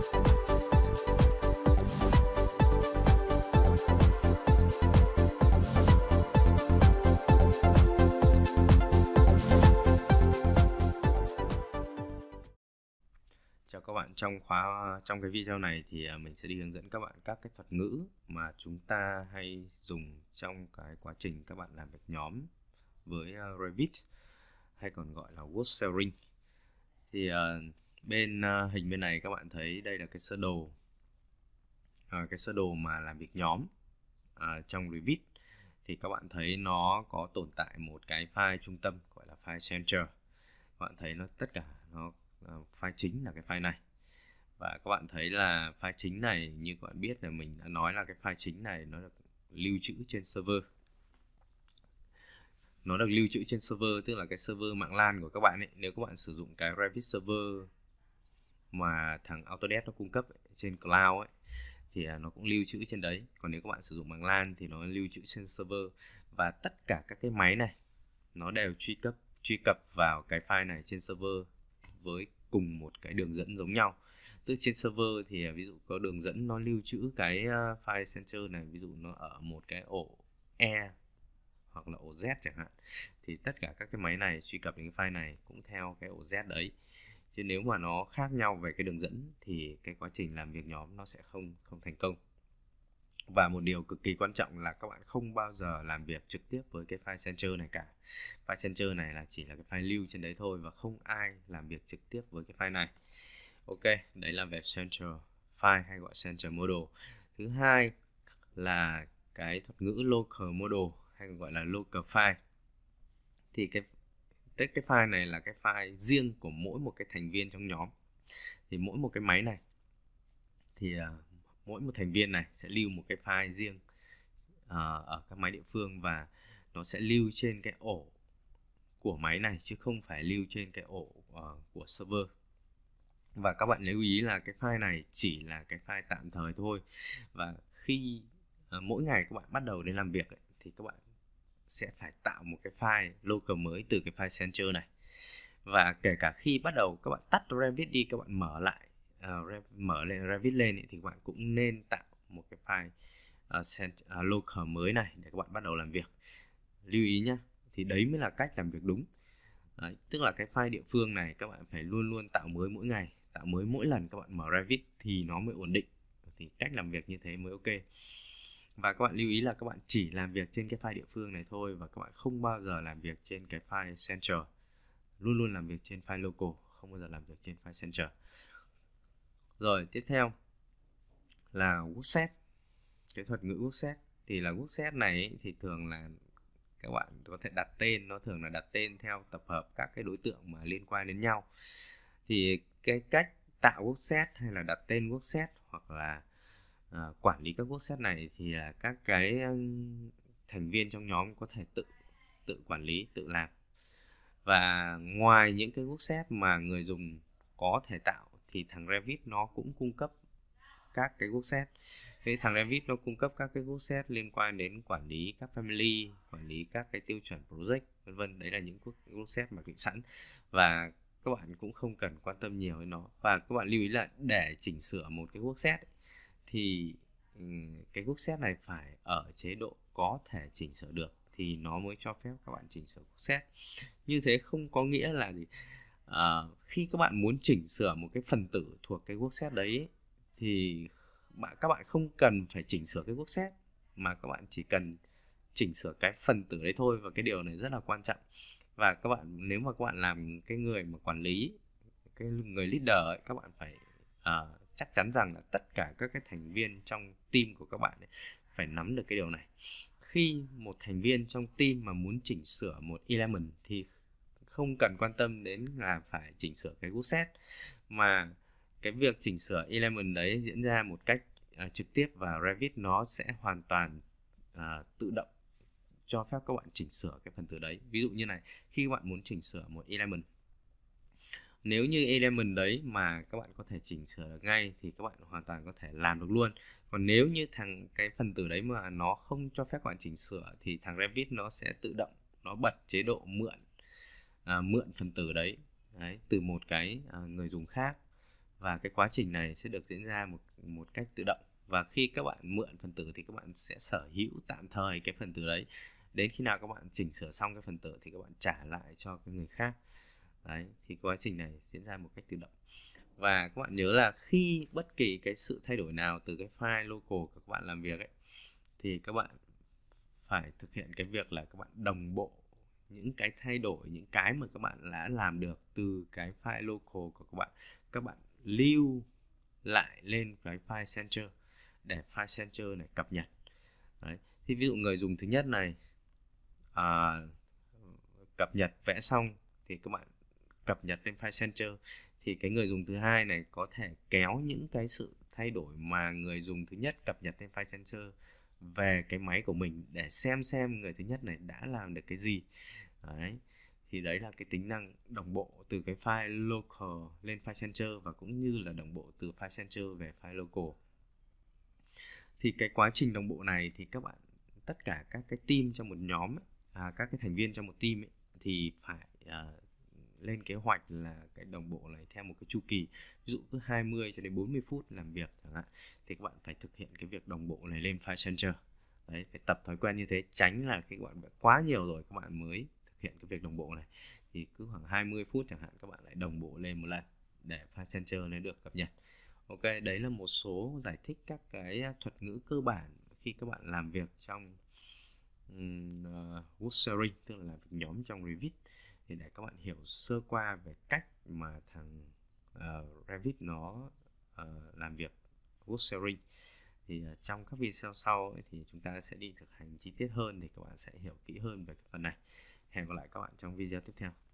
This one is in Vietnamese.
Chào các bạn, trong khóa trong cái video này thì à, mình sẽ đi hướng dẫn các bạn các cái thuật ngữ mà chúng ta hay dùng trong cái quá trình các bạn làm việc nhóm với à, Revit hay còn gọi là work selling Thì uh, bên uh, hình bên này các bạn thấy đây là cái sơ đồ à, cái sơ đồ mà làm việc nhóm à, trong Revit thì các bạn thấy nó có tồn tại một cái file trung tâm gọi là file center các bạn thấy nó tất cả nó uh, file chính là cái file này và các bạn thấy là file chính này như các bạn biết là mình đã nói là cái file chính này nó được lưu trữ trên server nó được lưu trữ trên server tức là cái server mạng LAN của các bạn ấy nếu các bạn sử dụng cái Revit server mà thằng Autodesk nó cung cấp trên cloud ấy thì à, nó cũng lưu trữ trên đấy còn nếu các bạn sử dụng bằng LAN thì nó lưu trữ trên server và tất cả các cái máy này nó đều truy cập truy cập vào cái file này trên server với cùng một cái đường dẫn giống nhau tức trên server thì à, ví dụ có đường dẫn nó lưu trữ cái à, file center này ví dụ nó ở một cái ổ e hoặc là ổ z chẳng hạn thì tất cả các cái máy này truy cập đến cái file này cũng theo cái ổ z đấy chứ nếu mà nó khác nhau về cái đường dẫn thì cái quá trình làm việc nhóm nó sẽ không không thành công và một điều cực kỳ quan trọng là các bạn không bao giờ làm việc trực tiếp với cái file center này cả file center này là chỉ là cái file lưu trên đấy thôi và không ai làm việc trực tiếp với cái file này ok đấy là về center file hay gọi center model thứ hai là cái thuật ngữ local model hay gọi là local file thì cái tức cái file này là cái file riêng của mỗi một cái thành viên trong nhóm thì mỗi một cái máy này thì uh, mỗi một thành viên này sẽ lưu một cái file riêng uh, ở các máy địa phương và nó sẽ lưu trên cái ổ của máy này chứ không phải lưu trên cái ổ uh, của server và các bạn lưu ý là cái file này chỉ là cái file tạm thời thôi và khi uh, mỗi ngày các bạn bắt đầu đến làm việc ấy, thì các bạn sẽ phải tạo một cái file local mới từ cái file center này và kể cả khi bắt đầu các bạn tắt Revit đi các bạn mở lại uh, mở lên Revit lên thì các bạn cũng nên tạo một cái file uh, ờ, center, uh, ờ, local mới này để các bạn bắt đầu làm việc lưu ý nhé thì đấy mới là cách làm việc đúng đấy, tức là cái file địa phương này các bạn phải luôn luôn tạo mới mỗi ngày tạo mới mỗi lần các bạn mở Revit thì nó mới ổn định thì cách làm việc như thế mới ok và các bạn lưu ý là các bạn chỉ làm việc trên cái file địa phương này thôi và các bạn không bao giờ làm việc trên cái file central luôn luôn làm việc trên file local không bao giờ làm việc trên file central rồi tiếp theo là workset kỹ thuật ngữ workset thì là workset này thì thường là các bạn có thể đặt tên nó thường là đặt tên theo tập hợp các cái đối tượng mà liên quan đến nhau thì cái cách tạo workset hay là đặt tên workset hoặc là Ờ, quản lý các workset này thì là các cái thành viên trong nhóm có thể tự tự quản lý tự làm và ngoài những cái workset mà người dùng có thể tạo thì thằng Revit nó cũng cung cấp các cái workset thế thằng Revit nó cung cấp các cái workset liên quan đến quản lý các family quản lý các cái tiêu chuẩn project vân vân đấy là những workset mà định sẵn và các bạn cũng không cần quan tâm nhiều đến nó và các bạn lưu ý là để chỉnh sửa một cái workset ấy, thì cái quốc xét này phải ở chế độ có thể chỉnh sửa được thì nó mới cho phép các bạn chỉnh sửa quốc xét như thế không có nghĩa là gì à, khi các bạn muốn chỉnh sửa một cái phần tử thuộc cái quốc xét đấy thì bạn các bạn không cần phải chỉnh sửa cái quốc xét mà các bạn chỉ cần chỉnh sửa cái phần tử đấy thôi và cái điều này rất là quan trọng và các bạn nếu mà các bạn làm cái người mà quản lý cái người leader ấy, các bạn phải uh, chắc chắn rằng là tất cả các cái thành viên trong team của các bạn ấy phải nắm được cái điều này khi một thành viên trong team mà muốn chỉnh sửa một element thì không cần quan tâm đến là phải chỉnh sửa cái group set mà cái việc chỉnh sửa element đấy diễn ra một cách uh, trực tiếp và Revit nó sẽ hoàn toàn uh, tự động cho phép các bạn chỉnh sửa cái phần từ đấy ví dụ như này khi các bạn muốn chỉnh sửa một element nếu như element đấy mà các bạn có thể chỉnh sửa được ngay thì các bạn hoàn toàn có thể làm được luôn còn nếu như thằng cái phần tử đấy mà nó không cho phép bạn chỉnh sửa thì thằng Revit nó sẽ tự động nó bật chế độ mượn à, mượn phần tử đấy, đấy từ một cái à, người dùng khác và cái quá trình này sẽ được diễn ra một một cách tự động và khi các bạn mượn phần tử thì các bạn sẽ sở hữu tạm thời cái phần tử đấy đến khi nào các bạn chỉnh sửa xong cái phần tử thì các bạn trả lại cho cái người khác đấy thì quá trình này diễn ra một cách tự động và các bạn nhớ là khi bất kỳ cái sự thay đổi nào từ cái file local các bạn làm việc ấy thì các bạn phải thực hiện cái việc là các bạn đồng bộ những cái thay đổi những cái mà các bạn đã làm được từ cái file local của các bạn các bạn lưu lại lên cái file center để file center này cập nhật Đấy. thì ví dụ người dùng thứ nhất này à, cập nhật vẽ xong thì các bạn cập nhật lên file center thì cái người dùng thứ hai này có thể kéo những cái sự thay đổi mà người dùng thứ nhất cập nhật lên file center về cái máy của mình để xem xem người thứ nhất này đã làm được cái gì đấy thì đấy là cái tính năng đồng bộ từ cái file local lên file center và cũng như là đồng bộ từ file center về file local thì cái quá trình đồng bộ này thì các bạn tất cả các cái team trong một nhóm ấy, à, các cái thành viên trong một team ấy, thì phải à, lên kế hoạch là cái đồng bộ này theo một cái chu kỳ ví dụ cứ 20 cho đến 40 phút làm việc chẳng hạn thì các bạn phải thực hiện cái việc đồng bộ này lên file center đấy phải tập thói quen như thế tránh là khi các bạn đã quá nhiều rồi các bạn mới thực hiện cái việc đồng bộ này thì cứ khoảng 20 phút chẳng hạn các bạn lại đồng bộ lên một lần để file center này được cập nhật ok đấy là một số giải thích các cái thuật ngữ cơ bản khi các bạn làm việc trong um, uh, work sharing tức là làm việc nhóm trong Revit thì để các bạn hiểu sơ qua về cách mà thằng uh, Revit nó uh, làm việc work sharing thì uh, trong các video sau ấy, thì chúng ta sẽ đi thực hành chi tiết hơn thì các bạn sẽ hiểu kỹ hơn về cái phần này hẹn gặp lại các bạn trong video tiếp theo